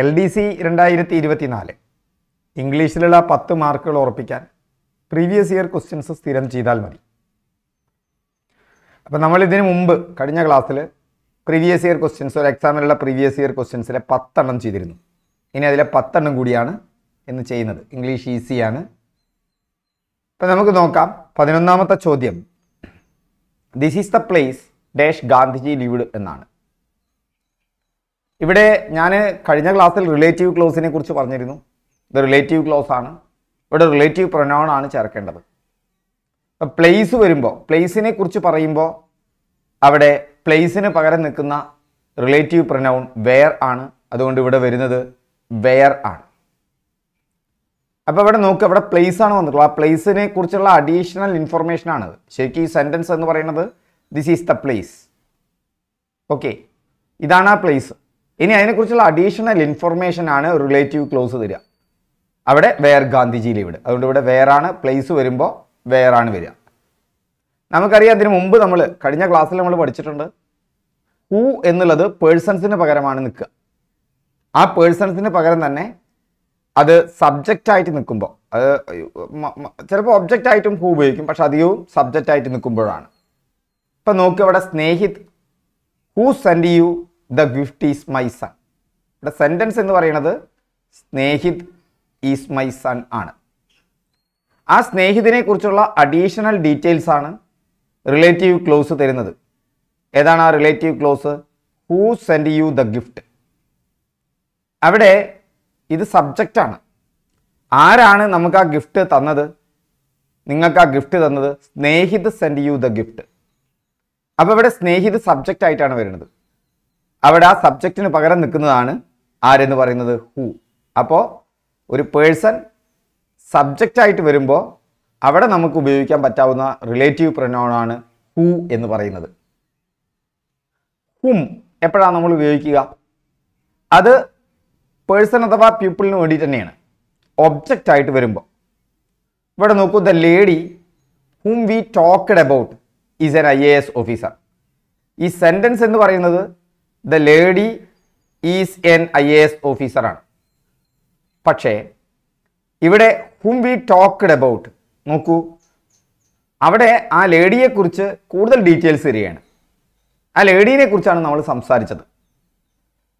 L D C രണ്ടായിരത്തി ഇരുപത്തിനാല് ഇംഗ്ലീഷിലുള്ള പത്ത് മാർക്കുകൾ ഉറപ്പിക്കാൻ പ്രീവിയസ് ഇയർ ക്വസ്റ്റ്യൻസ് സ്ഥിരം ചെയ്താൽ മതി അപ്പോൾ നമ്മൾ ഇതിനു മുമ്പ് കഴിഞ്ഞ ക്ലാസ്സിൽ പ്രീവിയസ് ഇയർ ക്വസ്റ്റ്യൻസ് ഒരു എക്സാമിലുള്ള പ്രീവിയസ് ഇയർ ക്വസ്റ്റ്യൻസിലെ പത്തെണ്ണം ചെയ്തിരുന്നു ഇനി അതിലെ പത്തെണ്ണം കൂടിയാണ് എന്ന് ചെയ്യുന്നത് ഇംഗ്ലീഷ് ഈസിയാണ് ഇപ്പം നമുക്ക് നോക്കാം പതിനൊന്നാമത്തെ ചോദ്യം this is the place dash Gandhiji lived എന്നാണ് ഇവിടെ ഞാൻ കഴിഞ്ഞ ക്ലാസ്സിൽ റിലേറ്റീവ് ക്ലോസിനെ കുറിച്ച് പറഞ്ഞിരുന്നു ഇത് റിലേറ്റീവ് ക്ലോസ് ആണ് ഇവിടെ റിലേറ്റീവ് പ്രൊനൗൺ ആണ് ചേർക്കേണ്ടത് അപ്പോൾ പ്ലേസ് വരുമ്പോൾ പ്ലേസിനെ കുറിച്ച് പറയുമ്പോൾ അവിടെ പ്ലേസിന് പകരം നിൽക്കുന്ന റിലേറ്റീവ് പ്രൊനൗൺ വെയർ ആണ് അതുകൊണ്ട് ഇവിടെ വരുന്നത് വെയർ ആണ് അപ്പോൾ ഇവിടെ നോക്കുക ഇവിടെ പ്ലേസ് ആണ് വന്നിട്ടുള്ളത് ആ പ്ലേസിനെ കുറിച്ചുള്ള അഡീഷണൽ ഇൻഫർമേഷൻ ആണത് ശരിക്കും ഈ സെൻറ്റൻസ് എന്ന് പറയുന്നത് this is the place okay ഇതാണ് ആ പ്ലേസ് ഇനി അതിനെക്കുറിച്ചുള്ള അഡീഷണൽ ഇൻഫർമേഷൻ ആണ് റിലേറ്റീവ് ക്ലോസ് തരിക അവിടെ വേർ ഗാന്ധിജി ലീവ്ഡ് അതുകൊണ്ട് ഇവിടെ വേറാണ് പ്ലേസ് വരുമ്പോൾ വേറാണ് വരിക നമുക്കറിയാം അതിന് മുമ്പ് നമ്മൾ കഴിഞ്ഞ ക്ലാസ്സിൽ നമ്മൾ പഠിച്ചിട്ടുണ്ട് ഹൂ എന്നുള്ളത് പേഴ്സൺസിന് പകരമാണ് നിൽക്കുക ആ പേഴ്സൺസിന് പകരം തന്നെ അത് സബ്ജക്റ്റ് ആയിട്ട് നിൽക്കുമ്പോൾ അത് ചിലപ്പോൾ ഒബ്ജക്റ്റ് ആയിട്ടും ഹൂ ഉപയോഗിക്കും പക്ഷെ അധികവും സബ്ജക്റ്റ് ആയിട്ട് നിൽക്കുമ്പോഴാണ് ഇപ്പം നോക്കി അവിടെ Snehith who send you the gift is my son ഇവിടെ സെൻറ്റൻസ് എന്ന് പറയുന്നത് സ്നേഹിത് ഈസ് മൈ സൺ ആണ് ആ സ്നേഹിതിനെ കുറിച്ചുള്ള അഡീഷണൽ ഡീറ്റെയിൽസ് ആണ് റിലേറ്റീവ് ക്ലോസ് തരുന്നത് ഏതാണ് ആ relative clause who send you the gift അവിടെ ഇത് സബ്ജക്റ്റാണ് ആരാണ് നമുക്ക് ആ ഗിഫ്റ്റ് തന്നത് നിങ്ങൾക്ക് ആ ഗിഫ്റ്റ് തന്നത് Snehith send you the gift അപ്പോൾ ഇവിടെ സ്നേഹിത് സബ്ജക്റ്റ് ആയിട്ടാണ് വരുന്നത് അവിടെ ആ സബ്ജക്റ്റിന് പകരം നിൽക്കുന്നതാണ് ആരെന്ന് പറയുന്നത് ഹു അപ്പോൾ ഒരു പേഴ്സൺ സബ്ജക്റ്റായിട്ട് വരുമ്പോൾ അവിടെ നമുക്ക് ഉപയോഗിക്കാൻ പറ്റാവുന്ന റിലേറ്റീവ് പ്രൊനൗണാണ് ഹു എന്ന് പറയുന്നത് ഹും എപ്പോഴാണ് നമ്മൾ ഉപയോഗിക്കുക അത് പേഴ്സൺ അഥവാ പീപ്പിളിന് വേണ്ടി തന്നെയാണ് ഒബ്ജക്റ്റ് ആയിട്ട് വരുമ്പോൾ ഇവിടെ നോക്കൂ the lady whom we talked about is N I A S officer ഈ സെൻറ്റൻസ് എന്ന് പറയുന്നത് the lady is N I A S ഓഫീസറാണ് പക്ഷേ ഇവിടെ ഹും വി ടോക്ക്ഡ് അബൌട്ട് നോക്കൂ അവിടെ ആ ലേഡിയെക്കുറിച്ച് കൂടുതൽ ഡീറ്റെയിൽസ് തരികയാണ് ആ ലേഡീനെ കുറിച്ചാണ് നമ്മൾ സംസാരിച്ചത്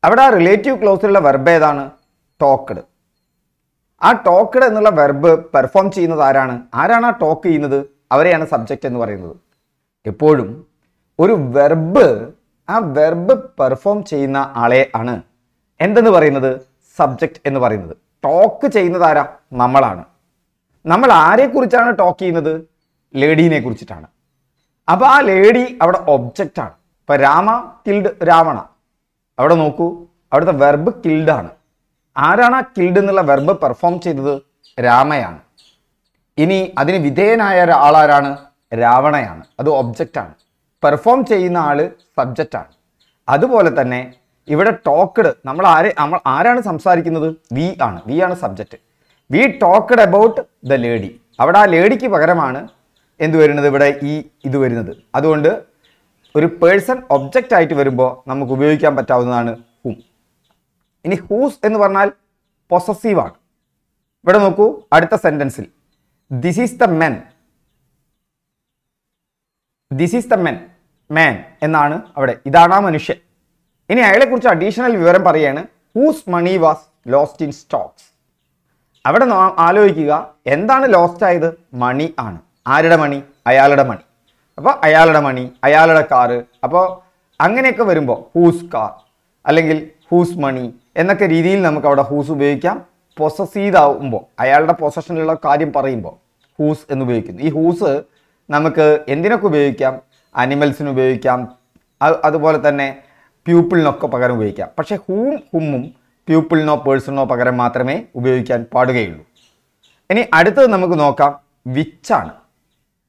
അവിടെ ആ റിലേറ്റീവ് ക്ലോസിലുള്ള വെർബ് ഏതാണ് ടോക്ക്ഡ് ആ ടോക്ക്ഡ് എന്നുള്ള വെർബ് പെർഫോം ചെയ്യുന്നത് ആരാണ് ആരാണ് ആ ടോക്ക് ചെയ്യുന്നത് അവരെയാണ് സബ്ജക്റ്റ് എന്ന് പറയുന്നത് എപ്പോഴും ഒരു വെർബ് ആ വെർബ് പെർഫോം ചെയ്യുന്ന ആളെ ആണ് എന്തെന്ന് പറയുന്നത് സബ്ജക്റ്റ് എന്ന് പറയുന്നത് ടോക്ക് ചെയ്യുന്നത് ആരാ നമ്മളാണ് നമ്മൾ ആരെക്കുറിച്ചാണ് ടോക്ക് ചെയ്യുന്നത് ലേഡീനെ കുറിച്ചിട്ടാണ് അപ്പോൾ ആ ലേഡി അവിടെ ഒബ്ജക്റ്റ് ആണ് ഇപ്പൊ രാമ കിൽഡ് രാവണ അവിടെ നോക്കൂ അവിടുത്തെ വെർബ് കിൽഡ് ആണ് ആരാണ് ആ കിൽഡ് എന്നുള്ള വെർബ് പെർഫോം ചെയ്തത് രാമയാണ് ഇനി അതിന് വിധേയനായ ആളാരാണ് രാവണയാണ് അത് ഒബ്ജക്റ്റ് ആണ് പെർഫോം ചെയ്യുന്ന ആൾ സബ്ജക്റ്റാണ് അതുപോലെ തന്നെ ഇവിടെ ടോക്ക്ഡ് നമ്മൾ ആരെ നമ്മൾ ആരാണ് സംസാരിക്കുന്നത് വി ആണ് വി ആണ് subject we talked about the lady അവിടെ ആ ലേഡിക്ക് പകരമാണ് എന്ത് വരുന്നത് ഇവിടെ ഈ ഇത് വരുന്നത് അതുകൊണ്ട് ഒരു പേഴ്സൺ ഒബ്ജക്റ്റ് ആയിട്ട് വരുമ്പോൾ നമുക്ക് ഉപയോഗിക്കാൻ പറ്റാവുന്നതാണ് ഹൂം ഇനി ഹൂസ് എന്ന് പറഞ്ഞാൽ പൊസസീവാണ് ഇവിടെ നോക്കൂ അടുത്ത സെൻറ്റൻസിൽ this is the men this is the men man എന്നാണ് അവിടെ ഇതാണ് ആ മനുഷ്യൻ ഇനി അയാളെക്കുറിച്ച് അഡീഷണൽ വിവരം പറയുകയാണ് whose money was lost in stocks അവിടെ ആലോചിക്കുക എന്താണ് ലോസ്റ്റ് ആയത് മണി ആണ് ആരുടെ മണി അയാളുടെ മണി അപ്പോൾ അയാളുടെ മണി അയാളുടെ കാറ് അപ്പോൾ അങ്ങനെയൊക്കെ വരുമ്പോൾ ഹൂസ് കാർ അല്ലെങ്കിൽ ഹൂസ് മണി എന്നൊക്കെ രീതിയിൽ നമുക്ക് അവിടെ ഹൂസ് ഉപയോഗിക്കാം പൊസസീതാവുമ്പോൾ അയാളുടെ പൊസഷനിലുള്ള കാര്യം പറയുമ്പോൾ ഹൂസ് എന്ന് ഉപയോഗിക്കുന്നു ഈ ഹൂസ് നമുക്ക് എന്തിനൊക്കെ ഉപയോഗിക്കാം അനിമൽസിന് ഉപയോഗിക്കാം അതുപോലെ തന്നെ പ്യൂപ്പിളിനൊക്കെ പകരം ഉപയോഗിക്കാം പക്ഷേ ഹൂം ഹുമ്മും പ്യൂപ്പിളിനോ പേഴ്സണോ പകരം മാത്രമേ ഉപയോഗിക്കാൻ പാടുകയുള്ളൂ ഇനി അടുത്തത് നമുക്ക് നോക്കാം വിച്ചാണ്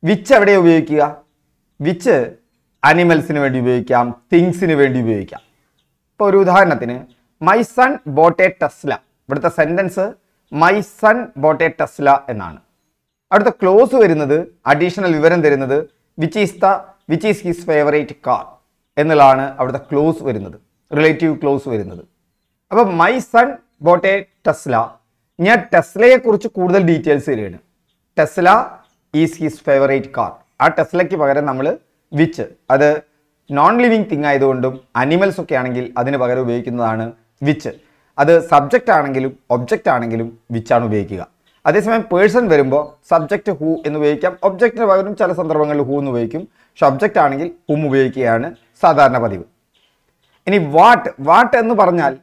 വിച്ച് എവിടെ ഉപയോഗിക്കുക വിച്ച് അനിമൽസിന് വേണ്ടി ഉപയോഗിക്കാം തിങ്സിന് വേണ്ടി ഉപയോഗിക്കാം ഇപ്പോൾ ഒരു ഉദാഹരണത്തിന് my son bought a Tesla ഇവിടുത്തെ sentence my son bought a Tesla എന്നാണ് അടുത്ത ക്ലോസ് വരുന്നത് അഡീഷണൽ വിവരം തരുന്നത് which is the which is his favourite car എന്നുള്ളതാണ് അവിടുത്തെ ക്ലോസ് വരുന്നത് റിലേറ്റീവ് ക്ലോസ് വരുന്നത് അപ്പോൾ മൈ സൺ ബോട്ടെ ടെസ്ല ഞാൻ കുറിച്ച് കൂടുതൽ ഡീറ്റെയിൽസ് തരികയാണ് Tesla is his favourite car ആ ടെസ്ലയ്ക്ക് പകരം നമ്മൾ വിച്ച് അത് നോൺ ലിവിങ് തിങ് ആയതുകൊണ്ടും അനിമൽസ് ഒക്കെ ആണെങ്കിൽ അതിന് പകരം ഉപയോഗിക്കുന്നതാണ് വിച്ച് അത് സബ്ജക്റ്റ് ആണെങ്കിലും ഒബ്ജക്റ്റ് ആണെങ്കിലും വിച്ചാണ് ഉപയോഗിക്കുക അതേസമയം പേഴ്സൺ വരുമ്പോൾ സബ്ജക്റ്റ് ഹൂ എന്ന് ഉപയോഗിക്കാം ഒബ്ജക്റ്റിന് പകരം ചില സന്ദർഭങ്ങളിൽ ഹൂ എന്ന് ഉപയോഗിക്കും പക്ഷെ ഒബ്ജക്റ്റ് ആണെങ്കിൽ ഹും ഉപയോഗിക്കുകയാണ് സാധാരണ പതിവ് ഇനി വാട്ട് വാട്ട് എന്ന് പറഞ്ഞാൽ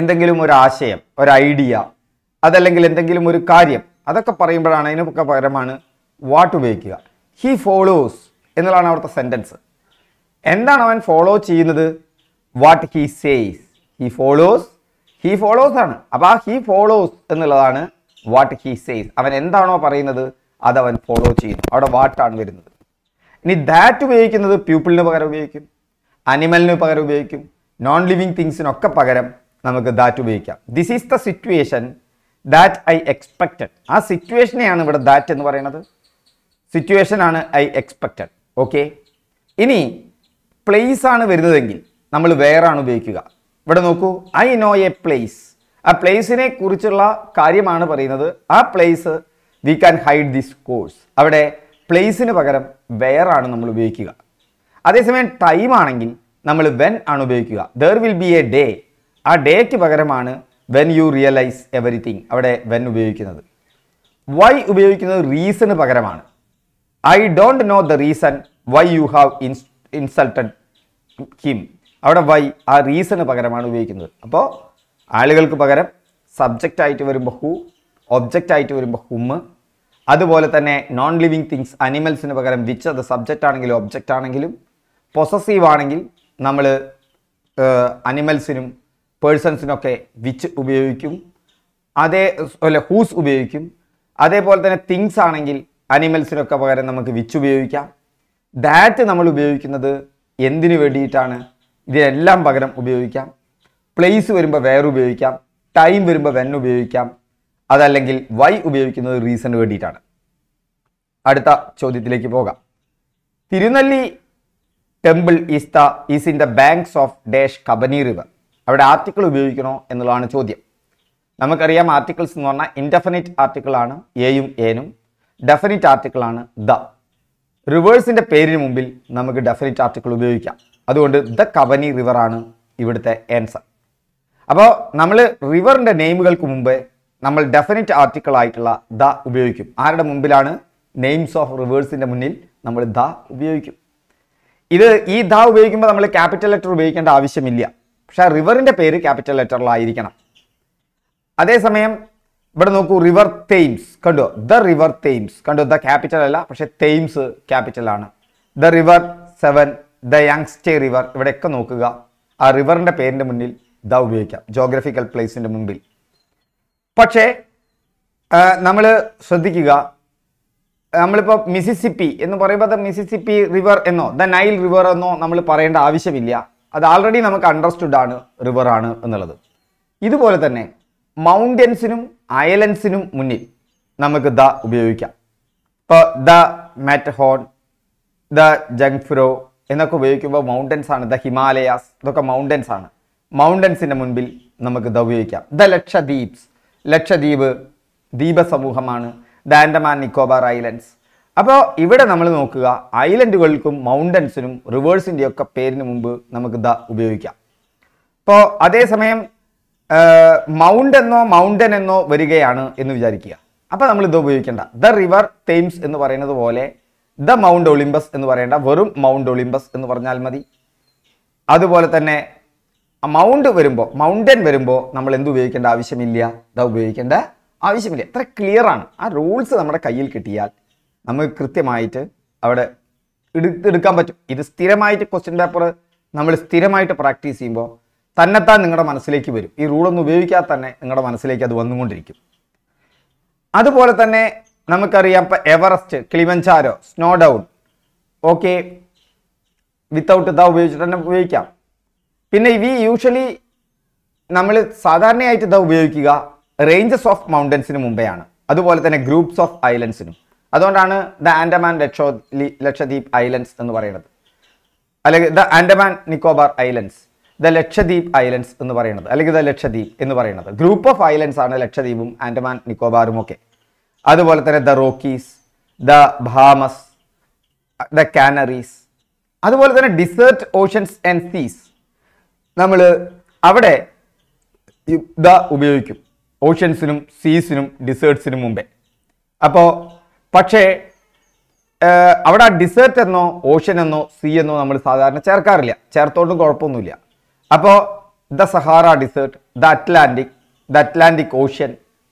എന്തെങ്കിലും ഒരു ആശയം ഒരു ഐഡിയ അതല്ലെങ്കിൽ എന്തെങ്കിലും ഒരു കാര്യം അതൊക്കെ പറയുമ്പോഴാണ് അതിനൊക്കെ പകരമാണ് വാട്ട് ഉപയോഗിക്കുക ഹി ഫോളോസ് എന്നുള്ളതാണ് അവിടുത്തെ സെൻറ്റൻസ് എന്താണ് അവൻ ഫോളോ ചെയ്യുന്നത് what he says he follows he follows ആണ് അപ്പോൾ ആ ഹി ഫോളോസ് എന്നുള്ളതാണ് വാട്ട് ഹീ സേസ് അവൻ എന്താണോ പറയുന്നത് അത് അവൻ ഫോളോ ചെയ്യുന്നു അവിടെ വാട്ടാണ് വരുന്നത് ഇനി ദാറ്റ് ഉപയോഗിക്കുന്നത് പീപ്പിളിന് പകരം ഉപയോഗിക്കും അനിമലിന് പകരം ഉപയോഗിക്കും നോൺ ലിവിങ് തിങ്സിനൊക്കെ പകരം നമുക്ക് ദാറ്റ് ഉപയോഗിക്കാം this is the situation that I expected ആ സിറ്റുവേഷനെയാണ് ഇവിടെ ദാറ്റ് എന്ന് പറയുന്നത് സിറ്റുവേഷൻ ആണ് ഐ എക്സ്പെക്റ്റഡ് ഓക്കെ ഇനി പ്ലേസ് ആണ് വരുന്നതെങ്കിൽ നമ്മൾ വേറാണ് ഉപയോഗിക്കുക ഇവിടെ നോക്കൂ ഐ നോ എ പ്ലേസ് ആ പ്ലേസിനെ കുറിച്ചുള്ള കാര്യമാണ് പറയുന്നത് ആ place we can hide this course അവിടെ പ്ലേസിന് പകരം വെയർ ആണ് നമ്മൾ ഉപയോഗിക്കുക അതേസമയം ടൈം ആണെങ്കിൽ നമ്മൾ വെൻ ആണ് ഉപയോഗിക്കുക there will be a day ആ ഡേക്ക് പകരമാണ് വെൻ യു റിയലൈസ് എവറിത്തിങ് അവിടെ വെൻ ഉപയോഗിക്കുന്നത് വൈ ഉപയോഗിക്കുന്നത് റീസണ് പകരമാണ് I don't know the reason why you have in insulted him അവിടെ വൈ ആ റീസണ് പകരമാണ് ഉപയോഗിക്കുന്നത് അപ്പോൾ ആളുകൾക്ക് പകരം സബ്ജക്റ്റ് ആയിട്ട് വരുമ്പോൾ ഹു ഒബ്ജക്റ്റ് ആയിട്ട് വരുമ്പോൾ ഹും അതുപോലെ തന്നെ നോൺ ലിവിങ് തിങ്സ് അനിമൽസിന് പകരം വിച്ച് അത് സബ്ജക്റ്റ് ആണെങ്കിലും ഒബ്ജക്റ്റ് ആണെങ്കിലും പൊസസീവ് ആണെങ്കിൽ നമ്മൾ അനിമൽസിനും പേഴ്സൺസിനൊക്കെ വിച്ച് ഉപയോഗിക്കും അതേ അല്ല ഹൂസ് ഉപയോഗിക്കും അതേപോലെ തന്നെ തിങ്സ് ആണെങ്കിൽ അനിമൽസിനൊക്കെ പകരം നമുക്ക് വിച്ച് ഉപയോഗിക്കാം ദാറ്റ് നമ്മൾ ഉപയോഗിക്കുന്നത് എന്തിനു വേണ്ടിയിട്ടാണ് ഇതിനെല്ലാം പകരം ഉപയോഗിക്കാം പ്ലേസ് വരുമ്പോൾ വേർ ഉപയോഗിക്കാം ടൈം വരുമ്പോൾ വെൻ ഉപയോഗിക്കാം അതല്ലെങ്കിൽ വൈ ഉപയോഗിക്കുന്നത് റീസണ് വേണ്ടിയിട്ടാണ് അടുത്ത ചോദ്യത്തിലേക്ക് പോകാം Tirunelli temple is the is in the banks of dash Kabani river അവിടെ ആർട്ടിക്കിൾ ഉപയോഗിക്കണോ എന്നുള്ളതാണ് ചോദ്യം നമുക്കറിയാം ആർട്ടിക്കിൾസ് എന്ന് പറഞ്ഞാൽ ഇൻഡെഫിനിറ്റ് ആർട്ടിക്കിളാണ് എയും എനും ഡെഫിനിറ്റ് ആർട്ടിക്കിളാണ് ദ റിവേഴ്സിൻ്റെ പേരിന് മുമ്പിൽ നമുക്ക് ഡെഫിനിറ്റ് ആർട്ടിക്കിൾ ഉപയോഗിക്കാം അതുകൊണ്ട് ദ കബനി റിവർ ആണ് ഇവിടുത്തെ ആൻസർ അപ്പോൾ നമ്മൾ റിവറിൻ്റെ നെയിമുകൾക്ക് മുമ്പ് നമ്മൾ ഡെഫിനറ്റ് ആർട്ടിക്കിൾ ആയിട്ടുള്ള ദ ഉപയോഗിക്കും ആരുടെ മുമ്പിലാണ് നെയിംസ് ഓഫ് റിവേഴ്സിൻ്റെ മുന്നിൽ നമ്മൾ ദ ഉപയോഗിക്കും ഇത് ഈ ദ ഉപയോഗിക്കുമ്പോൾ നമ്മൾ ക്യാപിറ്റൽ ലെറ്റർ ഉപയോഗിക്കേണ്ട ആവശ്യമില്ല ആ റിവറിൻ്റെ പേര് ക്യാപിറ്റൽ ലെറ്ററിലായിരിക്കണം അതേസമയം ഇവിടെ നോക്കൂ റിവർ തെയിംസ് കണ്ടോ ദ റിവർ തെയിംസ് കണ്ടോ ദ ക്യാപിറ്റൽ അല്ല പക്ഷെ തെയിംസ് ക്യാപിറ്റലാണ് the river Severn the Yangtze river ഇവിടെയൊക്കെ നോക്കുക ആ റിവറിൻ്റെ പേരിൻ്റെ മുന്നിൽ ദ ഉപയോഗിക്കാം ജോഗ്രഫിക്കൽ പ്ലേസിൻ്റെ മുമ്പിൽ പക്ഷേ നമ്മൾ ശ്രദ്ധിക്കുക നമ്മളിപ്പോൾ മിസിസിപ്പി എന്ന് പറയുമ്പോൾ മിസിസിപ്പി റിവർ എന്നോ ദ നൈൽ റിവർ എന്നോ നമ്മൾ പറയേണ്ട ആവശ്യമില്ല അത് ആൾറെഡി നമുക്ക് അണ്ടർസ്റ്റുഡ് ആണ് റിവർ ആണ് എന്നുള്ളത് ഇതുപോലെ തന്നെ മൗണ്ടൻസിനും അയലൻസിനും മുന്നിൽ നമുക്ക് ദ ഉപയോഗിക്കാം ഇപ്പോൾ the Matterhorn the Jungfrau എന്നൊക്കെ ഉപയോഗിക്കുമ്പോൾ മൗണ്ടൻസ് ആണ് ദ ഹിമാലയാസ് ഇതൊക്കെ മൗണ്ടൻസ് ആണ് മൗണ്ടൻസിൻ്റെ മുൻപിൽ നമുക്ക് ഉപയോഗിക്കാം ദ ലക്ഷദ്വീപ്സ് ലക്ഷദ്വീപ് ദ്വീപ സമൂഹമാണ് ദ ആൻഡമാൻ നിക്കോബാർ ഐലൻഡ്സ് അപ്പോൾ ഇവിടെ നമ്മൾ നോക്കുക ഐലൻഡുകൾക്കും മൗണ്ടൻസിനും റിവേഴ്സിൻ്റെ ഒക്കെ പേരിന് മുമ്പ് നമുക്ക് ദ ഉപയോഗിക്കാം അപ്പോൾ അതേസമയം മൗണ്ട് എന്നോ മൗണ്ടൻ എന്നോ വരികയാണ് എന്ന് വിചാരിക്കുക അപ്പോൾ നമ്മൾ ഇത് ഉപയോഗിക്കേണ്ട ദ റിവർ തെയിംസ് എന്ന് പറയുന്നത് പോലെ ദ മൗണ്ട് ഒളിമ്പസ് എന്ന് പറയേണ്ട വെറും മൗണ്ട് ഒളിമ്പസ് എന്ന് പറഞ്ഞാൽ മതി അതുപോലെ തന്നെ മൗണ്ട് വരുമ്പോൾ മൗണ്ടൻ വരുമ്പോൾ നമ്മൾ എന്ത് ഉപയോഗിക്കേണ്ട ആവശ്യമില്ല ഇതാ ഉപയോഗിക്കേണ്ട ആവശ്യമില്ല എത്ര ക്ലിയർ ആണ് ആ റൂൾസ് നമ്മുടെ കയ്യിൽ കിട്ടിയാൽ നമുക്ക് കൃത്യമായിട്ട് അവിടെ എടുക്കാൻ പറ്റും ഇത് സ്ഥിരമായിട്ട് ക്വസ്റ്റ്യൻ പേപ്പർ നമ്മൾ സ്ഥിരമായിട്ട് പ്രാക്ടീസ് ചെയ്യുമ്പോൾ തന്നെത്താൻ നിങ്ങളുടെ മനസ്സിലേക്ക് വരും ഈ റൂളൊന്നും ഉപയോഗിക്കാതെ തന്നെ നിങ്ങളുടെ മനസ്സിലേക്ക് അത് വന്നുകൊണ്ടിരിക്കും അതുപോലെ തന്നെ നമുക്കറിയാം ഇപ്പം Everest Kilimanjaro Snowdon okay without ഇതാ ഉപയോഗിച്ചിട്ട് തന്നെ ഉപയോഗിക്കാം പിന്നെ ഇവ യൂഷ്വലി നമ്മൾ സാധാരണയായിട്ട് ഇതാ ഉപയോഗിക്കുക റേഞ്ചസ് ഓഫ് മൗണ്ടൻസിന് മുമ്പെയാണ് അതുപോലെ തന്നെ ഗ്രൂപ്പ്സ് ഓഫ് ഐലൻഡ്സിനും അതുകൊണ്ടാണ് ദ ആൻഡമാൻ ലക്ഷോ ലക്ഷദ്വീപ് ഐലൻഡ്സ് എന്ന് പറയുന്നത് അല്ലെങ്കിൽ the Andaman Nicobar islands the Lakshadweep islands എന്ന് പറയുന്നത് അല്ലെങ്കിൽ ദ ലക്ഷദ്വീപ് എന്ന് പറയുന്നത് ഗ്രൂപ്പ് ഓഫ് ഐലൻഡ്സ് ആണ് ലക്ഷദ്വീപും ആൻഡമാൻ നിക്കോബാറും ഒക്കെ അതുപോലെ തന്നെ the Rockies the Bahamas the Canaries അതുപോലെ തന്നെ ഡിസേർട്ട് ഓഷൻസ് ആൻഡ് സീസ് നമ്മൾ അവിടെ ദ ഉപയോഗിക്കും ഓഷ്യൻസിനും സീസിനും ഡിസേർട്ട്സിനും മുമ്പേ അപ്പോൾ പക്ഷേ അവിടെ ഡിസേർട്ട് എന്നോ ഓഷ്യൻ എന്നോ സീ എന്നോ നമ്മൾ സാധാരണ ചേർക്കാറില്ല ചേർത്തോണ്ടും കുഴപ്പമൊന്നുമില്ല അപ്പോൾ the Sahara desert the Atlantic the Atlantic ocean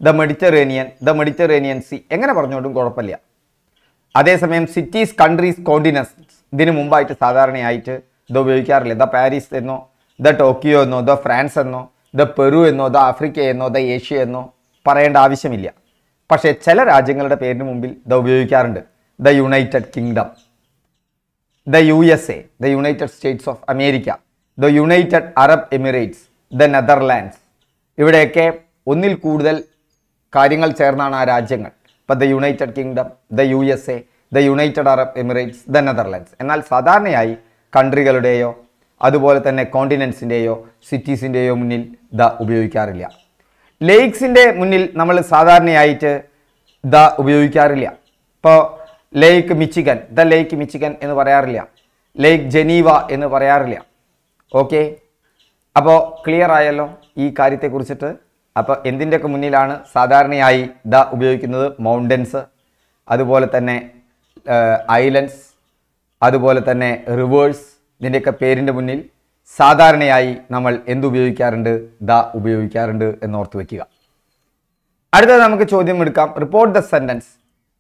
the Mediterranean the Mediterranean sea എങ്ങനെ പറഞ്ഞോണ്ടും കുഴപ്പമില്ല അതേസമയം സിറ്റീസ് കൺട്രീസ് കോണ്ടിനസ് ഇതിനു മുമ്പായിട്ട് സാധാരണയായിട്ട് ഇത് ഉപയോഗിക്കാറില്ല ദ പാരീസ് എന്നോ ദ ടോക്കിയോ എന്നോ ദ ഫ്രാൻസ് എന്നോ ദ പെറു എന്നോ ദ ആഫ്രിക്ക എന്നോ ദ ഏഷ്യ എന്നോ പറയേണ്ട ആവശ്യമില്ല പക്ഷേ ചില രാജ്യങ്ങളുടെ പേരിന് മുമ്പിൽ ദ ഉപയോഗിക്കാറുണ്ട് the United Kingdom the U S A the United States of America the United Arab Emirates the Netherlands ഇവിടെയൊക്കെ ഒന്നിൽ കൂടുതൽ കാര്യങ്ങൾ ചേർന്നാണ് ആ രാജ്യങ്ങൾ ഇപ്പം the United Kingdom the U S A the United Arab Emirates the Netherlands എന്നാൽ സാധാരണയായി കൺട്രികളുടെയോ അതുപോലെ തന്നെ കോണ്ടിനൻസിൻ്റെയോ സിറ്റീസിൻ്റെയോ മുന്നിൽ ദ ഉപയോഗിക്കാറില്ല ലേക്സിൻ്റെ മുന്നിൽ നമ്മൾ സാധാരണയായിട്ട് ദ ഉപയോഗിക്കാറില്ല ഇപ്പോൾ lake Michigan the lake Michigan എന്ന് പറയാറില്ല ലേക്ക് ജനീവ എന്ന് പറയാറില്ല ഓക്കെ അപ്പോൾ ക്ലിയർ ആയല്ലോ ഈ കാര്യത്തെക്കുറിച്ചിട്ട് അപ്പോൾ എന്തിൻ്റെയൊക്കെ മുന്നിലാണ് സാധാരണയായി ദ ഉപയോഗിക്കുന്നത് മൗണ്ടൻസ് അതുപോലെ തന്നെ ഐലൻഡ്സ് അതുപോലെ തന്നെ റിവേഴ്സ് ഇതിൻ്റെയൊക്കെ പേരിൻ്റെ മുന്നിൽ സാധാരണയായി നമ്മൾ എന്തുപയോഗിക്കാറുണ്ട് ദ ഉപയോഗിക്കാറുണ്ട് എന്നോർത്ത് വയ്ക്കുക അടുത്തത് നമുക്ക് ചോദ്യം എടുക്കാം report the sentence